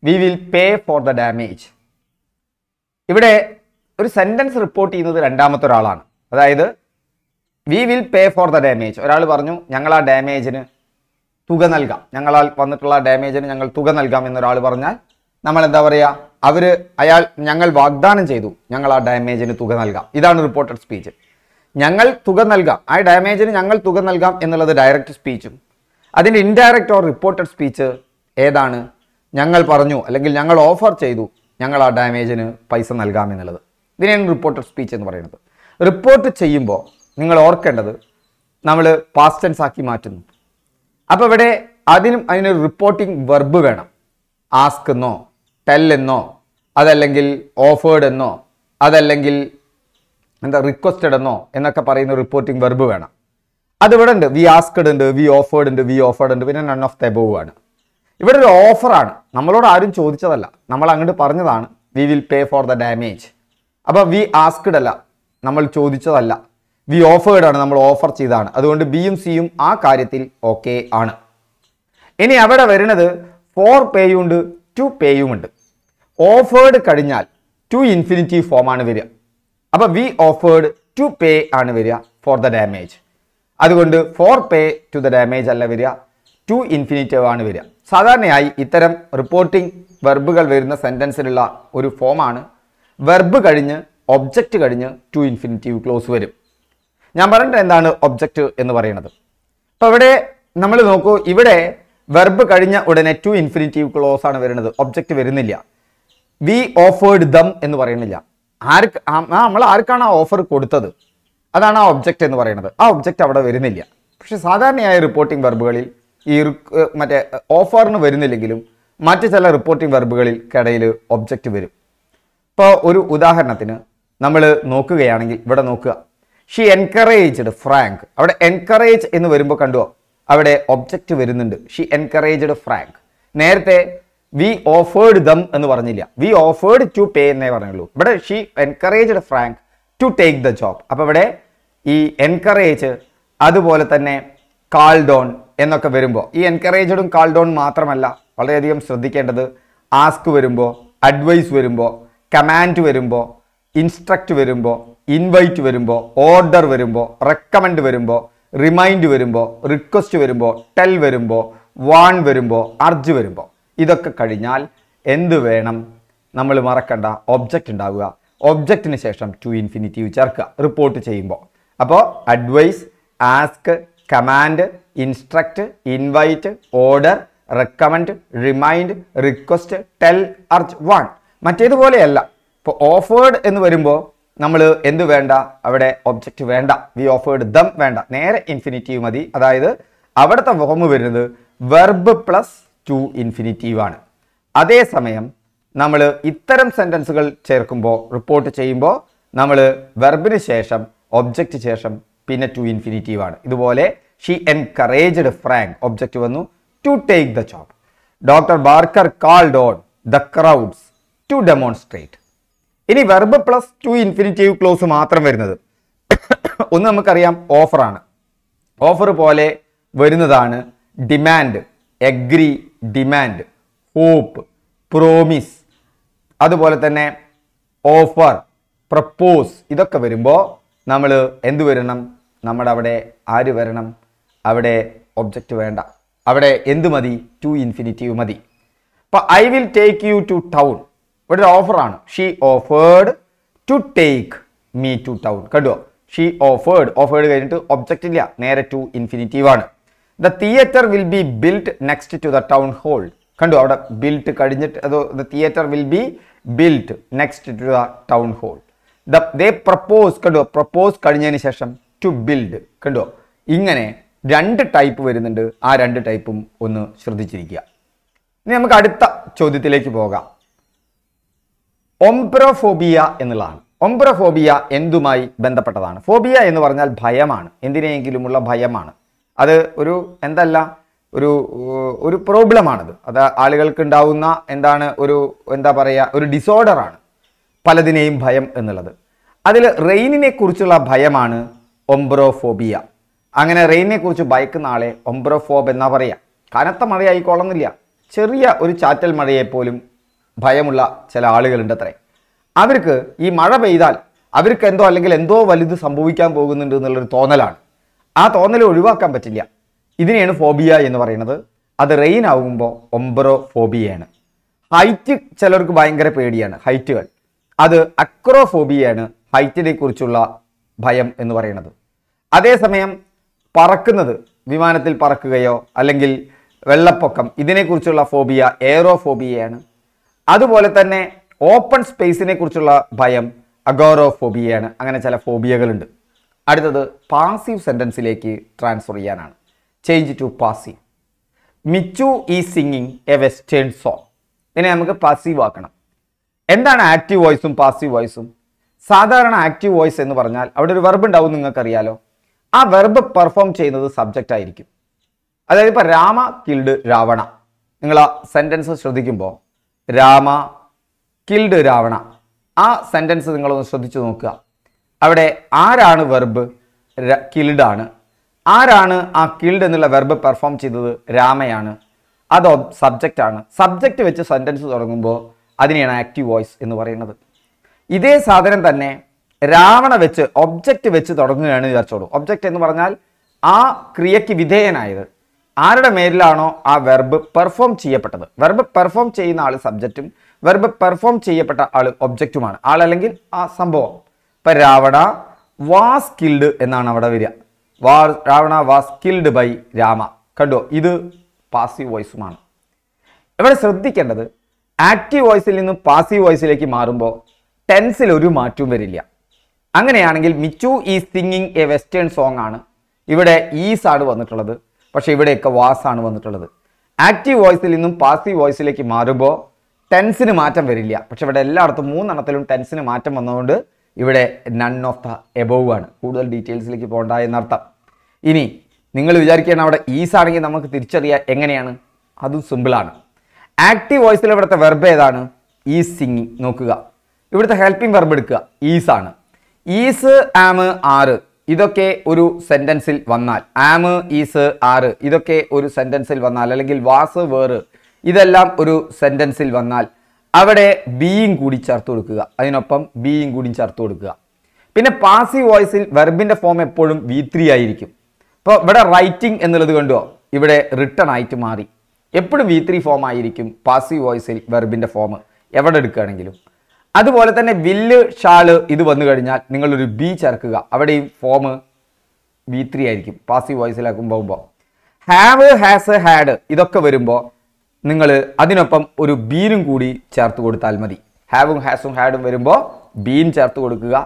we will pay for the damage ഇവിടെ ഒരു സെൻറ്റൻസ് റിപ്പോർട്ട് ചെയ്യുന്നത് രണ്ടാമത്തെ ഒരാളാണ് അതായത് we will pay for the damage ഒരാൾ പറഞ്ഞു ഞങ്ങൾ ആ ഡാമേജിന് തുക നൽകാം ഞങ്ങളാൽ വന്നിട്ടുള്ള ഡാമേജിന് ഞങ്ങൾ തുക നൽകാം എന്നൊരാൾ പറഞ്ഞാൽ നമ്മൾ എന്താ പറയുക അവർ അയാൾ ഞങ്ങൾ വാഗ്ദാനം ചെയ്തു ഞങ്ങൾ ആ ഡാമേജിന് തുക നൽകാം ഇതാണ് റിപ്പോർട്ടഡ് സ്പീച്ച് ഞങ്ങൾ തുക നൽകാം ആ ഡാമേജിന് ഞങ്ങൾ തുക നൽകാം എന്നുള്ളത് ഡയറക്റ്റ് സ്പീച്ചും അതിൻ്റെ ഇൻഡയറക്റ്റ് ഓർ റിപ്പോർട്ടഡ് സ്പീച്ച് ഏതാണ് ഞങ്ങൾ പറഞ്ഞു അല്ലെങ്കിൽ ഞങ്ങൾ ഓഫർ ചെയ്തു ഞങ്ങൾ ആ ഡാമേജിന് പൈസ നൽകാം എന്നുള്ളത് ഇതിനെയാണ് റിപ്പോർട്ടഡ് സ്പീച്ച് എന്ന് പറയുന്നത് റിപ്പോർട്ട് ചെയ്യുമ്പോൾ നിങ്ങൾ ഓർക്കേണ്ടത് നമ്മൾ പാസ്റ്റ് ടെൻസ് ആക്കി മാറ്റുന്നു അപ്പോൾ ഇവിടെ അതിനും അതിനൊരു റിപ്പോർട്ടിംഗ് വെർബ് വേണം ആസ്ക് എന്നോ ടെല്ലെന്നോ അതല്ലെങ്കിൽ ഓഫേർഡ് എന്നോ അതല്ലെങ്കിൽ എന്താ റിക്വസ്റ്റഡ് എന്നോ എന്നൊക്കെ പറയുന്ന റിപ്പോർട്ടിംഗ് വെർബ് വേണം അതിവിടെ ഉണ്ട് വി ആസ്ക്ഡ് ഉണ്ട് വി ഓഫേർഡ് ഉണ്ട് വി ഓഫേർഡ് ഉണ്ട് പിന്നെ നൺ ഓഫ് തെബോവ് ആണ് ഇവിടെ ഒരു ഓഫറാണ് നമ്മളോട് ആരും ചോദിച്ചതല്ല നമ്മൾ അങ്ങോട്ട് പറഞ്ഞതാണ് we will pay for the damage അപ്പോൾ വി ആസ്ക്ഡ് അല്ല നമ്മൾ ചോദിച്ചതല്ല വി ഓഫേർഡ് ആണ് നമ്മൾ ഓഫർ ചെയ്താണ് അതുകൊണ്ട് ബിയും സിയും ആ കാര്യത്തിൽ ഓക്കെ ആണ് ഇനി അവിടെ വരുന്നത് ഫോർ പേയുണ്ട് ഉണ്ട് ടു പേയുമുണ്ട് ഉണ്ട് ഓഫേർഡ് കഴിഞ്ഞാൽ ടു ഇൻഫിനിറ്റീവ് ആണ് വരിക അപ്പോൾ വി ഓഫേർഡ് ടു പേ ആണ് വരിക ഫോർ ദ ഡാമേജ് അതുകൊണ്ട് for pay to the damage അല്ല വരിക ടു ഇൻഫിനിറ്റീവ് ആണ് വരിക സാധാരണയായി ഇത്തരം റിപ്പോർട്ടിംഗ് വെർബുകൾ വരുന്ന സെൻറ്റൻസിലുള്ള ഒരു ഫോമാണ് വെർബ് കഴിഞ്ഞ് ഒബ്ജക്റ്റ് കഴിഞ്ഞ് ടു ഇൻഫിനിറ്റീവ് ക്ലോസ് വരും ഞാൻ പറഞ്ഞിട്ട് എന്താണ് ഒബ്ജക്റ്റ് എന്ന് പറയുന്നത് അപ്പോൾ ഇവിടെ നമ്മൾ നോക്കൂ ഇവിടെ വെർബ് കഴിഞ്ഞ ഉടനെ ടു ഇൻഫിനിറ്റീവ് ക്ലോസ് ആണ് വരുന്നത് ഒബ്ജക്റ്റ് വരുന്നില്ല വി ഓഫേർഡ് ദം എന്ന് പറയുന്നില്ല ആർക്ക് നമ്മൾ ആർക്കാണ് ആ ഓഫർ കൊടുത്തത് അതാണ് ആ ഒബ്ജക്റ്റ് എന്ന് പറയുന്നത് ആ ഒബ്ജക്റ്റ് അവിടെ വരുന്നില്ല പക്ഷേ സാധാരണയായ റിപ്പോർട്ടിംഗ് വെർബുകളിൽ ഈ മറ്റേ ഓഫറിന് വരുന്നില്ലെങ്കിലും മറ്റ് ചില റിപ്പോർട്ടിംഗ് വെർബുകളിൽ കിടയിൽ ഒബ്ജക്റ്റ് വരും ഇപ്പോൾ ഒരു ഉദാഹരണത്തിന് നമ്മൾ നോക്കുകയാണെങ്കിൽ ഇവിടെ നോക്കുക ഷീ എൻകറേജ്ഡ് ഫ്രാങ്ക് അവിടെ എൻകറേജ് എന്ന് വരുമ്പോൾ കണ്ടുവോ അവിടെ ഒബ്ജക്റ്റ് വരുന്നുണ്ട് ഷീ എൻകറേജ്ഡ് ഫ്രാങ്ക് നേരത്തെ വി ഓഫേർഡ് ദം എന്ന് പറഞ്ഞില്ല വി ഓഫേർഡ് ടു പേ എന്നേ പറഞ്ഞുള്ളൂ ഇവിടെ she encouraged Frank to take the job അപ്പോൾ ഇവിടെ ഈ എൻകറേജ് അതുപോലെ തന്നെ കാൾ ഡോൺ എന്നൊക്കെ വരുമ്പോൾ ഈ എൻകറേജഡും കാൾ ഡോൺ മാത്രമല്ല വളരെയധികം ശ്രദ്ധിക്കേണ്ടത് ആസ്ക് വരുമ്പോൾ അഡ്വൈസ് വരുമ്പോൾ കമാൻഡ് വരുമ്പോൾ ഇൻസ്ട്രക്റ്റ് വരുമ്പോൾ ഇൻവൈറ്റ് വരുമ്പോൾ ഓർഡർ വരുമ്പോൾ റെക്കമെൻഡ് വരുമ്പോൾ റിമൈൻഡ് വരുമ്പോൾ റിക്വസ്റ്റ് വരുമ്പോൾ ടെൽ വരുമ്പോൾ വാൺ വരുമ്പോൾ അർജ് വരുമ്പോൾ ഇതൊക്കെ കഴിഞ്ഞാൽ എന്ത് വേണം നമ്മൾ മറക്കേണ്ട ഒബ്ജക്റ്റ് ഉണ്ടാവുക ഒബ്ജക്റ്റിന് ശേഷം ടു ഇൻഫിനിറ്റീവ് ചേർക്കുക റിപ്പോർട്ട് ചെയ്യുമ്പോൾ അപ്പോൾ advise ask command instruct invite order recommend remind request tell urge warn മറ്റേതുപോലെയല്ല ഇപ്പോൾ ഓഫേർഡ് എന്ന് വരുമ്പോൾ നമ്മൾ എന്ത് വേണ്ട അവിടെ ഒബ്ജക്റ്റ് വേണ്ട വി ഓഫേർഡ് ദം വേണ്ട നേരെ ഇൻഫിനിറ്റീവ് മതി അതായത് അവിടുത്തെ ഫോം വരുന്നത് വെർബ് പ്ലസ് ടു ഇൻഫിനിറ്റീവാണ് അതേസമയം നമ്മൾ ഇത്തരം സെൻറ്റൻസുകൾ ചേർക്കുമ്പോൾ റിപ്പോർട്ട് ചെയ്യുമ്പോൾ നമ്മൾ വെർബിന് ശേഷം ഒബ്ജക്റ്റ് ശേഷം പിന്നെ ടു ഇൻഫിനിറ്റീവാണ് ഇതുപോലെ ഷി എൻകറേജ്ഡ് ഫ്രാങ്ക് ഒബ്ജക്റ്റ് വന്നു to take the job doctor Barker call on the crowds to demonstrate ഇനി verb plus to infinitive clause മാത്രം വരുന്നത് ഒന്ന് നമുക്കറിയാം ഓഫറാണ് ഓഫർ പോലെ വരുന്നതാണ് demand agree demand hope promise അതുപോലെ തന്നെ ഓഫർ പ്രപ്പോസ് ഇതൊക്കെ വരുമ്പോൾ നമ്മൾ എന്ത് വരണം നമ്മുടെ അവിടെ ആര് വരണം അവിടെ ഒബ്ജക്റ്റ് വേണ്ട അവിടെ എന്ത് മതി ടു ഇൻഫിനിറ്റീവ് മതി അപ്പോൾ I will take you to town ഇവിടെ ഒരു ഓഫറാണ് she offered to take me to town കണ്ടോ ഷീ ഓഫേർഡ് ഓഫേർഡ് കഴിഞ്ഞിട്ട് ഒബ്ജക്റ്റ് ഇല്ല നേരെ ടു ഇൻഫിനിറ്റീവ് ആണ് the theatre will be build next to the town hall കണ്ടു അവിടെ ബിൽഡ് കഴിഞ്ഞിട്ട് അതോ the theatre will be build next to the town hall the they propose കണ്ടോ പ്രപ്പോസ് കഴിഞ്ഞതിന് ശേഷം ടു ബിൽഡ് കണ്ടോ ഇങ്ങനെ രണ്ട് ടൈപ്പ് വരുന്നുണ്ട് ആ രണ്ട് ടൈപ്പും ഒന്ന് ശ്രദ്ധിച്ചിരിക്കുക ഇനി നമുക്ക് അടുത്ത ചോദ്യത്തിലേക്ക് പോകാം ഒംപ്രോഫോബിയ എന്നുള്ളതാണ് ഒംപ്രോഫോബിയ എന്തുമായി ബന്ധപ്പെട്ടതാണ് ഫോബിയ എന്ന് പറഞ്ഞാൽ ഭയമാണ് എന്തിനെയെങ്കിലുമുള്ള ഭയമാണ് അത് ഒരു എന്തല്ല ഒരു ഒരു പ്രോബ്ലമാണത് അത് ആളുകൾക്ക് ഉണ്ടാവുന്ന എന്താണ് ഒരു എന്താ പറയുക ഒരു ഡിസോർഡറാണ് പലതിനെയും ഭയം എന്നുള്ളത് അതിൽ റെയിനിനെ കുറിച്ചുള്ള ഭയമാണ് ഒംബ്രോഫോബിയ അങ്ങനെ റെയിനിനെ കുറിച്ച് ഭയക്കുന്ന ആളെ ഒംബ്രോഫോബ് എന്നാ പറയുക കനത്ത കൊള്ളുന്നില്ല ചെറിയ ഒരു ചാറ്റൽ മഴയെപ്പോലും ഭയമുള്ള ചില ആളുകളുണ്ട് അത്രേ അവർക്ക് ഈ മഴ പെയ്താൽ അവർക്ക് എന്തോ അല്ലെങ്കിൽ എന്തോ വലുത് സംഭവിക്കാൻ പോകുന്നുണ്ട് എന്നുള്ളൊരു തോന്നലാണ് ആ തോന്നൽ ഒഴിവാക്കാൻ പറ്റില്ല ഇതിനെയാണ് ഫോബിയ എന്ന് പറയുന്നത് അത് റെയിൻ ആകുമ്പോൾ ഒമ്പറോ ഫോബിയയാണ് ഹൈറ്റ് ചിലർക്ക് ഭയങ്കര പേടിയാണ് ഹൈറ്റുകൾ അത് അക്രോഫോബിയാണ് ഹൈറ്റിനെ കുറിച്ചുള്ള ഭയം എന്ന് പറയുന്നത് അതേസമയം പറക്കുന്നത് വിമാനത്തിൽ പറക്കുകയോ അല്ലെങ്കിൽ വെള്ളപ്പൊക്കം ഇതിനെക്കുറിച്ചുള്ള ഫോബിയ എയറോഫോബിയയാണ് അതുപോലെ തന്നെ ഓപ്പൺ സ്പേസിനെ കുറിച്ചുള്ള ഭയം അഗോറോഫോബിയയാണ് അങ്ങനെ ചില ഫോബിയകളുണ്ട് അടുത്തത് പാസീവ് സെൻറ്റൻസിലേക്ക് ട്രാൻസ്ഫർ ചെയ്യാനാണ് change to passive Michu is singing a western song ഇതിനെ നമുക്ക് പാസീവ് ആക്കണം എന്താണ് ആക്റ്റീവ് വോയിസും പാസീവ് വോയിസും സാധാരണ ആക്റ്റീവ് വോയിസ് എന്ന് പറഞ്ഞാൽ അവിടെ ഒരു വെർബ് ഉണ്ടാവും നിങ്ങൾക്കറിയാലോ ആ വെർബ് പെർഫോം ചെയ്യുന്നത് സബ്ജക്റ്റ് ആയിരിക്കും അതായത് ഇപ്പോൾ രാമ കിൽഡ് രാവണ നിങ്ങൾ ആ സെൻറ്റൻസ് ശ്രദ്ധിക്കുമ്പോൾ രാമ കിൽഡ് രാവണ ആ സെൻറ്റൻസ് നിങ്ങളൊന്ന് ശ്രദ്ധിച്ചു നോക്കുക അവിടെ ആരാണ് വെർബ് കിൽഡാണ് ആരാണ് ആ കിൽഡ് എന്നുള്ള വെർബ് പെർഫോം ചെയ്തത് രാമയാണ് അത് സബ്ജക്റ്റ് ആണ് സബ്ജക്റ്റ് വെച്ച് സെൻറ്റൻസ് തുടങ്ങുമ്പോൾ അതിനെയാണ് ആക്റ്റീവ് വോയിസ് എന്ന് പറയുന്നത് ഇതേ സാധനം തന്നെ രാവണ വെച്ച് ഒബ്ജക്റ്റ് വെച്ച് തുടങ്ങുകയാണ് വിചാരിച്ചോളൂ ഒബ്ജക്റ്റ് എന്ന് പറഞ്ഞാൽ ആ ക്രിയയ്ക്ക് വിധേയനായത് ആരുടെ മേലിലാണോ ആ വെർബ് പെർഫോം ചെയ്യപ്പെട്ടത് വെർബ് പെർഫോം ചെയ്യുന്ന ആൾ സബ്ജക്റ്റും വെർബ് പെർഫോം ചെയ്യപ്പെട്ട ആൾ ഒബ്ജക്റ്റുമാണ് ആളല്ലെങ്കിൽ ആ സംഭവം ഇപ്പൊ രാവണ വാസ് കിൽഡ് എന്നാണ് അവിടെ വരിക വാ Ravana was killed by Rama കണ്ടോ ഇത് പാസീവ് വോയിസുമാണ് ഇവിടെ ശ്രദ്ധിക്കേണ്ടത് ആക്റ്റീവ് വോയിസിൽ നിന്ന് പാസീവ് വോയിസിലേക്ക് മാറുമ്പോൾ ടെൻസിൽ ഒരു മാറ്റവും വരില്ല അങ്ങനെയാണെങ്കിൽ Michu is singing a western song ആണ് ഇവിടെ ഈസ് ആണ് വന്നിട്ടുള്ളത് പക്ഷേ ഇവിടെയൊക്കെ വാസ് ആണ് വന്നിട്ടുള്ളത് ആക്റ്റീവ് വോയിസിൽ നിന്നും പാസീവ് വോയിസിലേക്ക് മാറുമ്പോൾ ടെൻസിന് മാറ്റം വരില്ല പക്ഷെ ഇവിടെ എല്ലായിടത്തും മൂന്നെണ്ണത്തിലും ടെൻസിന് മാറ്റം വന്നതുകൊണ്ട് ഇവിടെ നൺ ഓഫ് ദ എബോവ് ആണ് കൂടുതൽ ഡീറ്റെയിൽസിലേക്ക് പോകേണ്ട എന്നർത്ഥം ഇനി നിങ്ങൾ വിചാരിക്കുകയാണ് അവിടെ ഈസ് ആണെങ്കിൽ നമുക്ക് തിരിച്ചറിയാം എങ്ങനെയാണ് അതും സിമ്പിളാണ് ആക്റ്റീവ് വോയിസിൽ ഇവിടുത്തെ വെർബ് ഏതാണ് ഈസ് സിംഗി നോക്കുക ഇവിടുത്തെ ഹെൽപ്പിംഗ് വെർബ് എടുക്കുക ഈസ് ആണ് ഈസ് ആമ് ആറ് ഇതൊക്കെ ഒരു സെൻറ്റൻസിൽ വന്നാൽ ആമ് ഈസ് ആറ് ഇതൊക്കെ ഒരു സെൻറ്റൻസിൽ വന്നാൽ അല്ലെങ്കിൽ വാസ് വേറ് ഇതെല്ലാം ഒരു സെൻറ്റൻസിൽ വന്നാൽ അവിടെ ബീയും കൂടി ചേർത്ത് കൊടുക്കുക അതിനൊപ്പം ബീയും കൂടി ചേർത്ത് കൊടുക്കുക പിന്നെ പാസീവ് വോയിസിൽ വെർബിൻ്റെ ഫോം എപ്പോഴും വി ത്രീ ആയിരിക്കും ഇപ്പോൾ ഇവിടെ റൈറ്റിംഗ് എന്നുള്ളത് കണ്ടോ ഇവിടെ റിട്ടേൺ ആയിട്ട് മാറി എപ്പോഴും വി ത്രീ ഫോം ആയിരിക്കും പാസീവ് വോയിസിൽ വെർബിൻ്റെ ഫോം എവിടെ എടുക്കുകയാണെങ്കിലും അതുപോലെ തന്നെ വില്ല് ഷാള് ഇത് വന്നു കഴിഞ്ഞാൽ നിങ്ങളൊരു ബി ചേർക്കുക അവിടെയും ഫോം വി ത്രീ ആയിരിക്കും പാസീവ് വോയിസിലാക്കുമ്പോൾ ഹാവ് ഹാസ് ഹാഡ് ഇതൊക്കെ വരുമ്പോൾ നിങ്ങൾ അതിനൊപ്പം ഒരു ബീനും കൂടി ചേർത്ത് കൊടുത്താൽ മതി ഹാവും ഹാസും ഹാഡും വരുമ്പോൾ ബീൻ ചേർത്ത് കൊടുക്കുക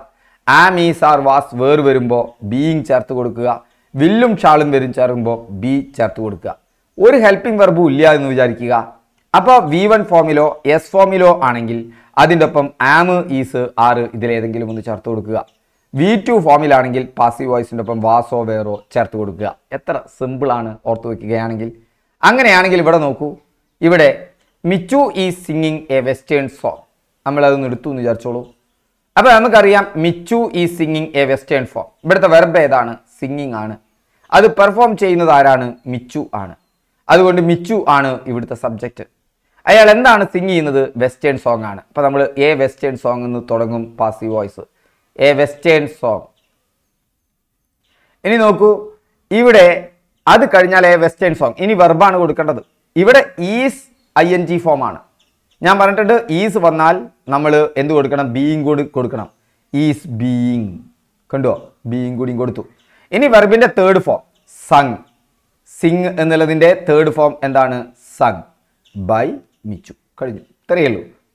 am is are was were വരുമ്പോൾ ബീയിങ് ചേർത്ത് കൊടുക്കുക വില്ലും ഷാളും വരും ചേർക്കുമ്പോൾ ബി ചേർത്ത് കൊടുക്കുക ഒരു ഹെൽപ്പിംഗ് വെർബും ഇല്ല എന്ന് വിചാരിക്കുക അപ്പോൾ വി വൺ ഫോമിലോ എസ് ഫോമിലോ ആണെങ്കിൽ അതിൻ്റെ ഒപ്പം ആം ഈസ് ആറ് ഇതിലേതെങ്കിലും ഒന്ന് ചേർത്ത് കൊടുക്കുക വി ടു ഫോമിലാണെങ്കിൽ പാസീവ് വോയിസിൻ്റെ ഒപ്പം വാസോ വേറോ ചേർത്ത് കൊടുക്കുക എത്ര സിമ്പിളാണ് ഓർത്ത് വയ്ക്കുകയാണെങ്കിൽ അങ്ങനെയാണെങ്കിൽ ഇവിടെ നോക്കൂ ഇവിടെ Michu is singing a western song നമ്മളത് നിർത്തു എന്ന് വിചാരിച്ചോളൂ അപ്പോൾ നമുക്കറിയാം Michu is singing a western form ഇവിടുത്തെ വെർബ് ഏതാണ് സിംഗിങ് ആണ് അത് പെർഫോം ചെയ്യുന്നത് ആരാണ് മിച്ചു ആണ് അതുകൊണ്ട് മിച്ചു ആണ് ഇവിടുത്തെ സബ്ജക്റ്റ് അയാൾ എന്താണ് സിംഗ് ചെയ്യുന്നത് വെസ്റ്റേൺ സോങ് ആണ് അപ്പോൾ നമ്മൾ എ വെസ്റ്റേൺ സോങ് എന്ന് തുടങ്ങും passive voice a western song ഇനി നോക്കൂ ഇവിടെ അത് കഴിഞ്ഞാൽ എ വെസ്റ്റേൺ സോങ് ഇനി വെർബാണ് കൊടുക്കേണ്ടത് ഇവിടെ ഈസ് ഐ എൻ ജി ഫോമാണ് ഞാൻ പറഞ്ഞിട്ടുണ്ട് ഈസ് വന്നാൽ നമ്മൾ എന്ത് കൊടുക്കണം ബീയിങ് കൂടി കൊടുക്കണം ഈസ് ബീയിങ് കണ്ടോ ബീയിങ് കൂടിയും കൊടുത്തു ഇനി വെർബിൻ്റെ തേർഡ് ഫോം സങ് സിങ് എന്നുള്ളതിൻ്റെ തേർഡ് ഫോം എന്താണ് സങ് ബൈ മിച്ചു കഴിഞ്ഞു ഇത്രയേ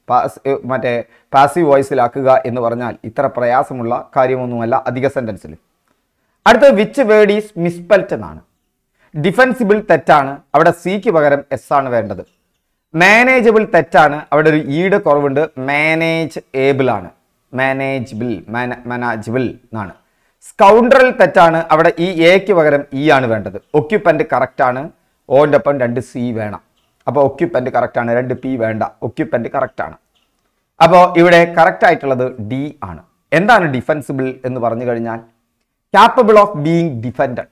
പാസ് മറ്റേ പാസീവ് വോയിസിലാക്കുക എന്ന് പറഞ്ഞാൽ ഇത്ര പ്രയാസമുള്ള കാര്യമൊന്നുമല്ല അധിക സെൻറ്റൻസിൽ അടുത്ത വിച്ച് വേർഡ് ഈസ് മിസ്പെൽറ്റ് എന്നാണ് ഡിഫെൻസിബിൾ തെറ്റാണ് അവിടെ സിക്ക് പകരം എസ് ആണ് വേണ്ടത് മാനേജബിൾ തെറ്റാണ് അവിടെ ഒരു ഈയുടെ e കുറവുണ്ട് മാനേജ് ഏബിൾ ആണ് മാനേജബിൾ മാനേജബിൾ എന്നാണ് സ്കൗണ്ടറൽ തെറ്റാണ് അവിടെ ഈ എക്ക് പകരം ഇ e ആണ് വേണ്ടത് ഒക്യുപ്പൻ്റ് കറക്റ്റാണ് ഓൻ്റെ ഒപ്പം രണ്ട് സി വേണം അപ്പോൾ ഒക്യുപ്പൻ്റ് കറക്റ്റാണ് രണ്ട് പി വേണ്ട ഒക്യുപ്പൻ്റ് കറക്റ്റാണ് അപ്പോൾ ഇവിടെ കറക്റ്റ് ആയിട്ടുള്ളത് ഡി ആണ് എന്താണ് ഡിഫെൻസിബിൾ എന്ന് പറഞ്ഞു കഴിഞ്ഞാൽ ക്യാപ്പബിൾ ഓഫ് ബീങ് ഡിഫെൻഡഡ്